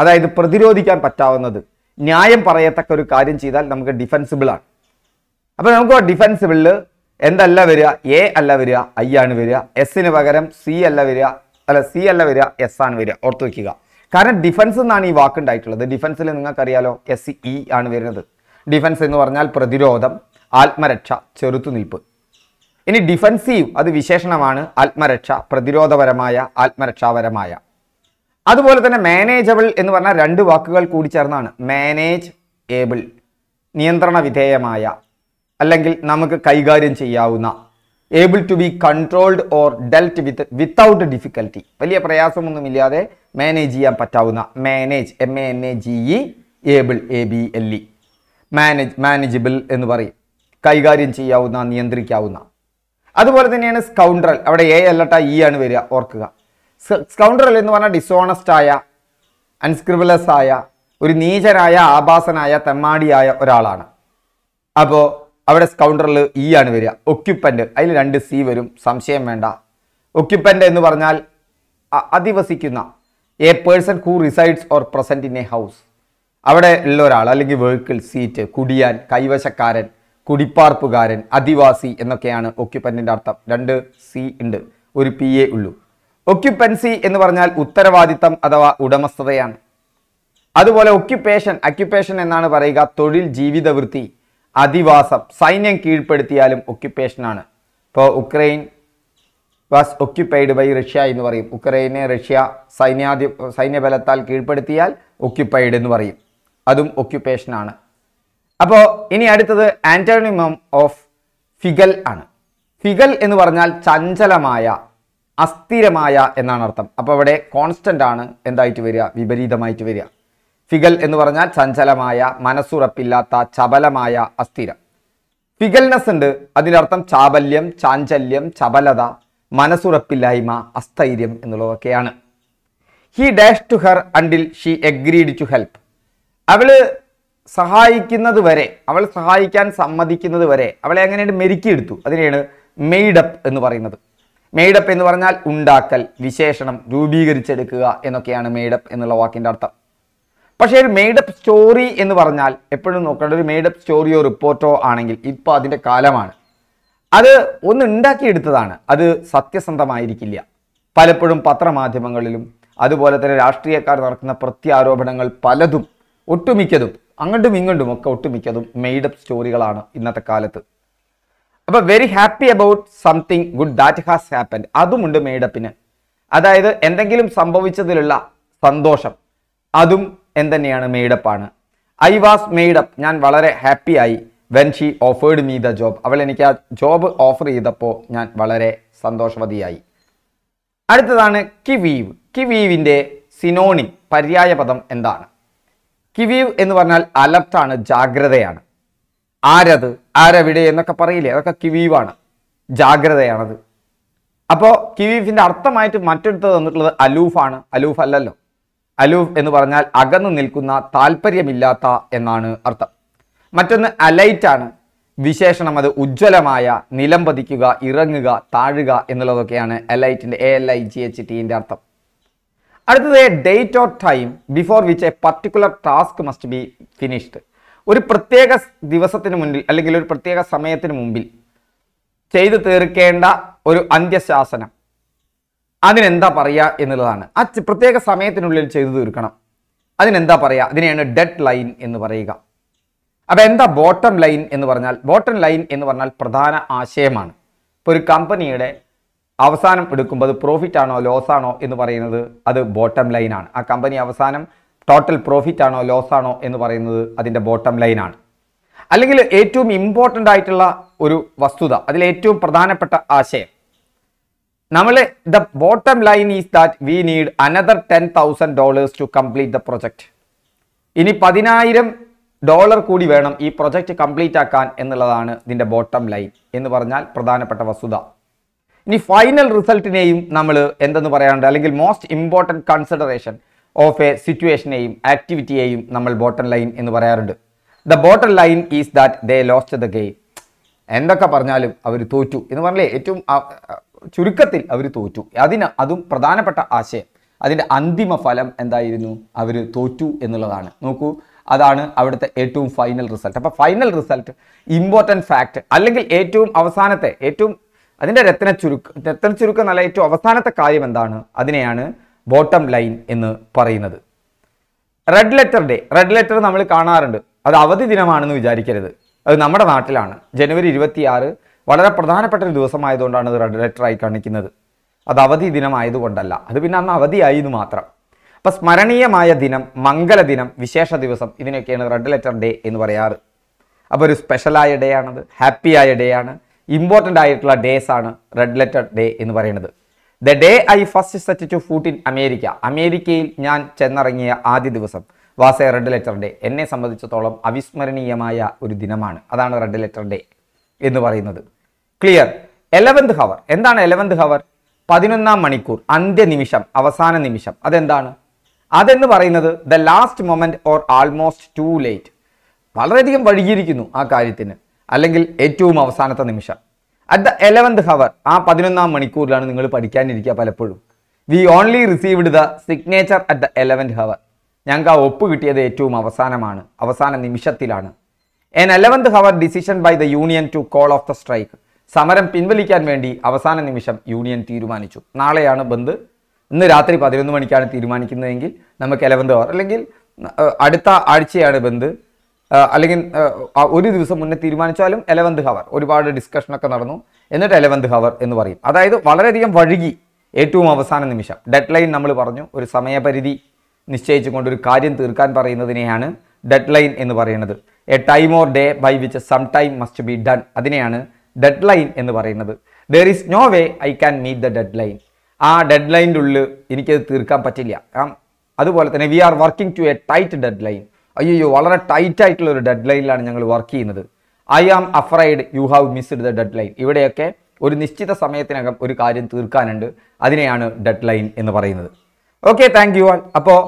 അതായത് പ്രതിരോധിക്കാൻ പറ്റാവുന്നത് ന്യായം പറയത്തക്ക ഒരു കാര്യം ചെയ്താൽ നമുക്ക് ഡിഫെൻസിബിൾ ആണ് അപ്പോൾ നമുക്ക് ഡിഫെൻസിബിളിൽ എന്തല്ല വരിക എ അല്ല വരിക ഐ ആണ് വരിക എസിന് പകരം സി അല്ല വരിക അല്ല സി അല്ല വരിക എസ് ആണ് വരിക ഓർത്ത് വയ്ക്കുക കാരണം ഡിഫൻസ് എന്നാണ് ഈ വാക്ക് ഉണ്ടായിട്ടുള്ളത് ഡിഫൻസിൽ നിങ്ങൾക്കറിയാലോ എസ് ഇ e ആണ് വരുന്നത് ഡിഫൻസ് എന്ന് പറഞ്ഞാൽ പ്രതിരോധം ആത്മരക്ഷ ചെറുത്തുനിൽപ്പ് ഇനി ഡിഫൻസീവ് അത് വിശേഷണമാണ് ആത്മരക്ഷ പ്രതിരോധപരമായ ആത്മരക്ഷാപരമായ അതുപോലെ തന്നെ മാനേജബിൾ എന്ന് പറഞ്ഞാൽ രണ്ട് വാക്കുകൾ കൂടി ചേർന്നാണ് മാനേജ് ഏബിൾ നിയന്ത്രണ വിധേയമായ അല്ലെങ്കിൽ നമുക്ക് കൈകാര്യം ചെയ്യാവുന്ന able to be controlled or dealt with without difficulty വലിയ പ്രയാസമൊന്നുമില്ലാതെ മാനേജ് ചെയ്യാൻ പറ്റാവുന്ന manage M A N A G E able A B L E manage manageable എന്ന് പറയും കൈകാര്യം ചെയ്യാവുന്ന നിയന്ത്രിക്കാവുന്ന അതുപോലെ തന്നെയാണ് സ്കൗണ്ടറൽ അവിടെ എ അല്ലട്ട ഇ e ആണ് വരിക ഓർക്കുക സ്കൗണ്ടറൽ എന്ന് പറഞ്ഞാൽ ഡിസോണസ്റ്റ് ആയ അൺസ്ക്രിബിളസ് ആയ ഒരു നീചരായ ആഭാസനായ തെമ്മാടിയായ ഒരാളാണ് അപ്പോൾ അവിടെ സ്കൗണ്ടറിൽ ഇ e ആണ് വരിക ഒക്യുപ്പൻ്റ് അതിൽ രണ്ട് സി വരും സംശയം വേണ്ട ഒക്യുപ്പൻ്റ് എന്ന് പറഞ്ഞാൽ അധിവസിക്കുന്ന a person who resides or present in a house അവിടെ ഉള്ള ഒരാൾ അല്ലെങ്കിൽ വെഹിക്കിൾ സീറ്റ് കുടിയാൻ കൈവശക്കാരൻ കുടിപ്പാർപ്പുകാരൻ അധിവാസി എന്നൊക്കെയാണ് ഒക്യുപ്പൻറ്റിൻ്റെ അർത്ഥം രണ്ട് സി ഉണ്ട് ഒരു പി എ ഉള്ളൂ ഒക്യുപ്പൻസി എന്ന് പറഞ്ഞാൽ ഉത്തരവാദിത്തം അഥവാ ഉടമസ്ഥതയാണ് അതുപോലെ ഒക്യുപ്പേഷൻ അക്യുപ്പേഷൻ എന്നാണ് പറയുക തൊഴിൽ ജീവിതവൃത്തി അധിവാസം സൈന്യം കീഴ്പ്പെടുത്തിയാലും ഒക്യുപ്പേഷനാണ് ഇപ്പോൾ Ukraine was occupied by Russia എന്ന് പറയും ഉക്രൈനെ റഷ്യ സൈന്യാധി സൈന്യബലത്താൽ കീഴ്പ്പെടുത്തിയാൽ ഒക്യുപ്പൈഡ് എന്ന് പറയും അതും ഒക്യുപ്പേഷനാണ് അപ്പോൾ ഇനി അടുത്തത് ആൻറ്റോണിമം ഓഫ് ഫിഗൽ ആണ് ഫിഗൽ എന്ന് പറഞ്ഞാൽ ചഞ്ചലമായ അസ്ഥിരമായ എന്നാണ് അർത്ഥം അപ്പോൾ അവിടെ കോൺസ്റ്റൻ്റ് ആണ് എന്തായിട്ട് വരിക വിപരീതമായിട്ട് വരിക ഫിഗൽ എന്ന് പറഞ്ഞാൽ ചഞ്ചലമായ മനസ്സുറപ്പില്ലാത്ത ചപലമായ അസ്ഥിരം ഫിഗൽനെസ് ഉണ്ട് അതിൻ്റെ അർത്ഥം ചാബല്യം ചാഞ്ചല്യം ചപലത മനസ്സുറപ്പില്ലായ്മ അസ്ഥൈര്യം എന്നുള്ളതൊക്കെയാണ് he dash to her until she agreed to help അവള് സഹായിക്കുന്നത് വരെ അവൾ സഹായിക്കാൻ സമ്മതിക്കുന്നത് വരെ അവളെ അങ്ങനെയാണ് മെരുക്കിയെടുത്തു അതിനെയാണ് മെയ്ഡപ്പ് എന്ന് പറയുന്നത് മെയ്ഡപ്പ് എന്ന് പറഞ്ഞാൽ ഉണ്ടാക്കൽ വിശേഷണം രൂപീകരിച്ചെടുക്കുക എന്നൊക്കെയാണ് മെയ്ഡപ്പ് എന്നുള്ള വാക്കിൻ്റെ അർത്ഥം പക്ഷേ ഒരു മെയ്ഡപ്പ് സ്റ്റോറി എന്ന് പറഞ്ഞാൽ എപ്പോഴും നോക്കേണ്ട ഒരു മെയ്ഡപ്പ് സ്റ്റോറിയോ റിപ്പോർട്ടോ ആണെങ്കിൽ ഇപ്പോൾ അതിൻ്റെ കാലമാണ് അത് ഒന്ന് ഉണ്ടാക്കിയെടുത്തതാണ് അത് സത്യസന്ധമായിരിക്കില്ല പലപ്പോഴും പത്രമാധ്യമങ്ങളിലും അതുപോലെ തന്നെ രാഷ്ട്രീയക്കാർ നടക്കുന്ന പ്രത്യാരോപണങ്ങൾ പലതും ഒട്ടുമിക്കതും അങ്ങോട്ടും ഇങ്ങോട്ടും ഒക്കെ ഒട്ടുമിക്കതും മെയ്ഡപ്പ് സ്റ്റോറികളാണ് ഇന്നത്തെ കാലത്ത് അപ്പൊ very happy about something good that has happen അതുമുണ്ട് മെയ്ഡപ്പിന് അതായത് എന്തെങ്കിലും സംഭവിച്ചതിലുള്ള സന്തോഷം അതും എന്തുതന്നെയാണ് മെയ്ഡപ്പാണ് ഐ വാസ് മെയ്ഡപ്പ് ഞാൻ വളരെ ഹാപ്പി ആയി when she offered me the job അവൾ എനിക്ക് ആ ജോബ് ഓഫർ ചെയ്തപ്പോൾ ഞാൻ വളരെ സന്തോഷവതിയായി അടുത്തതാണ് കിവീവ് കിവീവിൻ്റെ സിനോണി പര്യായ പദം എന്താണ് കിവീവ് എന്ന് പറഞ്ഞാൽ അലർട്ടാണ് ജാഗ്രതയാണ് ആരത് ആരവിടെ എന്നൊക്കെ പറയില്ലേ അതൊക്കെ കിവീവാണ് ജാഗ്രതയാണത് അപ്പോൾ കിവീഫിൻ്റെ അർത്ഥമായിട്ട് മറ്റെടുത്ത് തന്നിട്ടുള്ളത് അലൂഫാണ് അലൂഫ് അല്ലല്ലോ അലൂഫ് എന്ന് പറഞ്ഞാൽ അകന്നു നിൽക്കുന്ന താല്പര്യമില്ലാത്ത എന്നാണ് അർത്ഥം മറ്റൊന്ന് അലൈറ്റ് ആണ് വിശേഷണം അത് ഉജ്ജ്വലമായ പതിക്കുക ഇറങ്ങുക താഴുക എന്നുള്ളതൊക്കെയാണ് അലൈറ്റിൻ്റെ A L I G H ടിൻ്റെ അർത്ഥം അടുത്തത് date or time before which a particular task must be finished ഒരു പ്രത്യേക ദിവസത്തിന് മുന്നിൽ അല്ലെങ്കിൽ ഒരു പ്രത്യേക സമയത്തിന് മുമ്പിൽ ചെയ്തു തീർക്കേണ്ട ഒരു അന്ത്യശാസനം അതിനെന്താ പറയുക എന്നുള്ളതാണ് ആ പ്രത്യേക സമയത്തിനുള്ളിൽ ചെയ്തു തീർക്കണം അതിനെന്താ പറയുക അതിനെയാണ് ഡെഡ് ലൈൻ എന്ന് പറയുക അപ്പോൾ എന്താ ബോട്ടം ലൈൻ എന്ന് പറഞ്ഞാൽ ബോട്ടം ലൈൻ എന്ന് പറഞ്ഞാൽ പ്രധാന ആശയമാണ് ഇപ്പോൾ ഒരു കമ്പനിയുടെ അവസാനം എടുക്കുമ്പോൾ അത് പ്രോഫിറ്റ് ആണോ ലോസ് ആണോ എന്ന് പറയുന്നത് അത് ബോട്ടം ലൈനാണ് ആ കമ്പനി അവസാനം ടോട്ടൽ പ്രോഫിറ്റ് ആണോ ലോസ് ആണോ എന്ന് പറയുന്നത് അതിൻ്റെ ബോട്ടം ലൈനാണ് അല്ലെങ്കിൽ ഏറ്റവും ഇമ്പോർട്ടൻ്റ് ആയിട്ടുള്ള ഒരു വസ്തുത അതിൽ ഏറ്റവും പ്രധാനപ്പെട്ട ആശയം നമ്മൾ the bottom line is that we need another ten thousand dollars to complete the project ഇനി പതിനായിരം ഡോളർ കൂടി വേണം ഈ പ്രൊജക്റ്റ് കംപ്ലീറ്റ് ആക്കാൻ എന്നുള്ളതാണ് ഇതിൻ്റെ ബോട്ടം ലൈൻ എന്ന് പറഞ്ഞാൽ പ്രധാനപ്പെട്ട വസ്തുത ഇനി ഫൈനൽ റിസൾട്ടിനെയും നമ്മൾ എന്തെന്ന് പറയാനുണ്ട് അല്ലെങ്കിൽ most important consideration of a സിറ്റുവേഷനെയും ആക്ടിവിറ്റിയെയും നമ്മൾ ബോട്ടം ലൈൻ എന്ന് പറയാറുണ്ട് the bottom line is that they lost the game എന്തൊക്കെ പറഞ്ഞാലും അവർ തോറ്റു എന്ന് പറഞ്ഞാലേ ഏറ്റവും ചുരുക്കത്തിൽ അവർ തോറ്റു അതിന് അതും പ്രധാനപ്പെട്ട ആശയം അതിൻ്റെ അന്തിമ ഫലം എന്തായിരുന്നു അവർ തോറ്റു എന്നുള്ളതാണ് നോക്കൂ അതാണ് അവിടുത്തെ ഏറ്റവും ഫൈനൽ റിസൾട്ട് അപ്പോൾ ഫൈനൽ റിസൾട്ട് ഇമ്പോർട്ടൻറ്റ് ഫാക്ട് അല്ലെങ്കിൽ ഏറ്റവും അവസാനത്തെ ഏറ്റവും അതിൻ്റെ രത്ന ചുരുക്ക് രത്ന ചുരുക്കം എന്നല്ല ഏറ്റവും അവസാനത്തെ കാര്യം എന്താണ് അതിനെയാണ് ബോട്ടം ലൈൻ എന്ന് പറയുന്നത് red letter day red letter നമ്മൾ കാണാറുണ്ട് അത് അവധി ദിനമാണെന്ന് വിചാരിക്കരുത് അത് നമ്മുടെ നാട്ടിലാണ് ജനുവരി ഇരുപത്തിയാറ് വളരെ പ്രധാനപ്പെട്ട ഒരു ദിവസമായതുകൊണ്ടാണ് അത് റെഡ് ലെറ്ററായി കാണിക്കുന്നത് അത് അവധി ദിനമായതുകൊണ്ടല്ല അത് പിന്നെ അന്ന് അവധിയായി എന്ന് മാത്രം അപ്പം സ്മരണീയമായ ദിനം മംഗല ദിനം വിശേഷ ദിവസം ഇതിനൊക്കെയാണ് റെഡ് ലെറ്റർ ഡേ എന്ന് പറയാറ് അപ്പോൾ ഒരു സ്പെഷ്യലായ ഡേ ആണത് ഹാപ്പിയായ ഡേ ആണ് ഇമ്പോർട്ടൻ്റ് ആയിട്ടുള്ള ഡേസ് ആണ് റെഡ് ലെറ്റർ ഡേ എന്ന് പറയുന്നത് the day I first set to foot in America അമേരിക്കയിൽ ഞാൻ ചെന്നിറങ്ങിയ ആദ്യ ദിവസം വാസ റെഡ് ലെറ്റർ ഡേ എന്നെ സംബന്ധിച്ചിടത്തോളം അവിസ്മരണീയമായ ഒരു ദിനമാണ് അതാണ് റെഡ് ലെറ്റർ ഡേ എന്ന് പറയുന്നത് ക്ലിയർ എലവന്ത് ഹവർ എന്താണ് എലവന്ത് ഹവർ പതിനൊന്നാം മണിക്കൂർ അന്ത്യനിമിഷം അവസാന നിമിഷം അതെന്താണ് അതെന്ന് പറയുന്നത് the last moment or almost too late വളരെയധികം വഴുകിയിരിക്കുന്നു ആ കാര്യത്തിന് അല്ലെങ്കിൽ ഏറ്റവും അവസാനത്തെ നിമിഷം അറ്റ് ദ എലവൻത് ഹവർ ആ പതിനൊന്നാം മണിക്കൂറിലാണ് നിങ്ങൾ പഠിക്കാനിരിക്കുക പലപ്പോഴും we only received the signature at the eleventh hour ഞങ്ങൾക്ക് ആ ഒപ്പ് കിട്ടിയത് ഏറ്റവും അവസാനമാണ് അവസാന നിമിഷത്തിലാണ് an eleventh hour decision by the union to call off the strike സമരം പിൻവലിക്കാൻ വേണ്ടി അവസാന നിമിഷം യൂണിയൻ തീരുമാനിച്ചു നാളെയാണ് ബന്ദ് ഇന്ന് രാത്രി പതിനൊന്ന് മണിക്കാണ് തീരുമാനിക്കുന്നതെങ്കിൽ നമുക്ക് എലവൻത് ഹവർ അല്ലെങ്കിൽ അടുത്ത ആഴ്ചയാണ് ബന്ദ് അല്ലെങ്കിൽ ഒരു ദിവസം മുന്നേ തീരുമാനിച്ചാലും എലവൻത് ഹവർ ഒരുപാട് ഡിസ്കഷനൊക്കെ നടന്നു എന്നിട്ട് എലവൻത് ഹവർ എന്ന് പറയും അതായത് വളരെയധികം വഴുകി ഏറ്റവും അവസാന നിമിഷം ഡെഡ് ലൈൻ നമ്മൾ പറഞ്ഞു ഒരു സമയപരിധി നിശ്ചയിച്ചുകൊണ്ട് ഒരു കാര്യം തീർക്കാൻ പറയുന്നതിനെയാണ് ഡെഡ് ലൈൻ എന്ന് പറയുന്നത് a time or day by which some time must be done അതിനെയാണ് ഡെഡ് ലൈൻ എന്ന് പറയുന്നത് there is no way I can meet the deadline ആ ഡെഡ് ലൈൻ്റെ ഉള്ളിൽ എനിക്കത് തീർക്കാൻ പറ്റില്ല അതുപോലെ തന്നെ we are working to a tight deadline അയ്യോ വളരെ ടൈറ്റ് ആയിട്ടുള്ള ഒരു ഡെഡ് ലൈനിലാണ് ഞങ്ങൾ വർക്ക് ചെയ്യുന്നത് I am afraid you have missed the deadline ഇവിടെയൊക്കെ ഒരു നിശ്ചിത സമയത്തിനകം ഒരു കാര്യം തീർക്കാനുണ്ട് അതിനെയാണ് ഡെഡ് ലൈൻ എന്ന് പറയുന്നത് ഓക്കെ താങ്ക് യു ആൾ അപ്പോൾ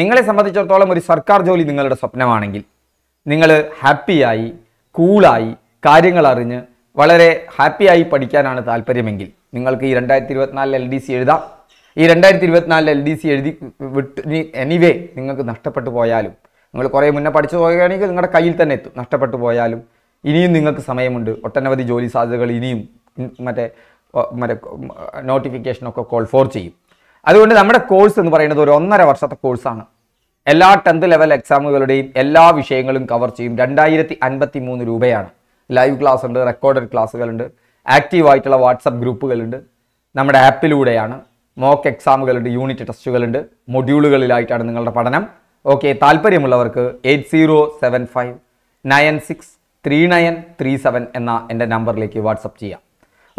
നിങ്ങളെ സംബന്ധിച്ചിടത്തോളം ഒരു സർക്കാർ ജോലി നിങ്ങളുടെ സ്വപ്നമാണെങ്കിൽ നിങ്ങൾ ഹാപ്പിയായി കൂളായി കാര്യങ്ങൾ അറിഞ്ഞ് വളരെ ഹാപ്പിയായി പഠിക്കാനാണ് താല്പര്യമെങ്കിൽ നിങ്ങൾക്ക് ഈ രണ്ടായിരത്തി ഇരുപത്തിനാലിൽ എൽ ഡി സി എഴുതാം ഈ രണ്ടായിരത്തി ഇരുപത്തിനാലിൽ എൽ ഡി സി എഴുതി വിട്ട് എനിവേ നിങ്ങൾക്ക് നഷ്ടപ്പെട്ടു പോയാലും നിങ്ങൾ കുറേ മുന്നേ പഠിച്ചു പോവുകയാണെങ്കിൽ നിങ്ങളുടെ കയ്യിൽ തന്നെ എത്തും നഷ്ടപ്പെട്ടു പോയാലും ഇനിയും നിങ്ങൾക്ക് സമയമുണ്ട് ഒട്ടനവധി ജോലി സാധ്യതകൾ ഇനിയും മറ്റേ മറ്റേ നോട്ടിഫിക്കേഷനൊക്കെ കോൾ ഫോർ ചെയ്യും അതുകൊണ്ട് നമ്മുടെ കോഴ്സ് എന്ന് പറയുന്നത് ഒരു ഒന്നര വർഷത്തെ കോഴ്സാണ് എല്ലാ ടെൻത്ത് ലെവൽ എക്സാമുകളുടെയും എല്ലാ വിഷയങ്ങളും കവർ ചെയ്യും രണ്ടായിരത്തി അൻപത്തി മൂന്ന് രൂപയാണ് ലൈവ് ക്ലാസ് ഉണ്ട് റെക്കോർഡഡ് ക്ലാസ്സുകളുണ്ട് ആക്റ്റീവായിട്ടുള്ള വാട്സപ്പ് ഗ്രൂപ്പുകളുണ്ട് നമ്മുടെ ആപ്പിലൂടെയാണ് മോക്ക് എക്സാമുകളുണ്ട് യൂണിറ്റ് ടെസ്റ്റുകളുണ്ട് മൊഡ്യൂളുകളിലായിട്ടാണ് നിങ്ങളുടെ പഠനം ഓക്കെ താല്പര്യമുള്ളവർക്ക് eight zero seven five nine six three nine three seven എന്ന എൻ്റെ നമ്പറിലേക്ക് വാട്സപ്പ് ചെയ്യാം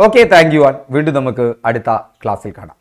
ഓക്കെ താങ്ക് യു ആൻ വീണ്ടും നമുക്ക് അടുത്ത ക്ലാസ്സിൽ കാണാം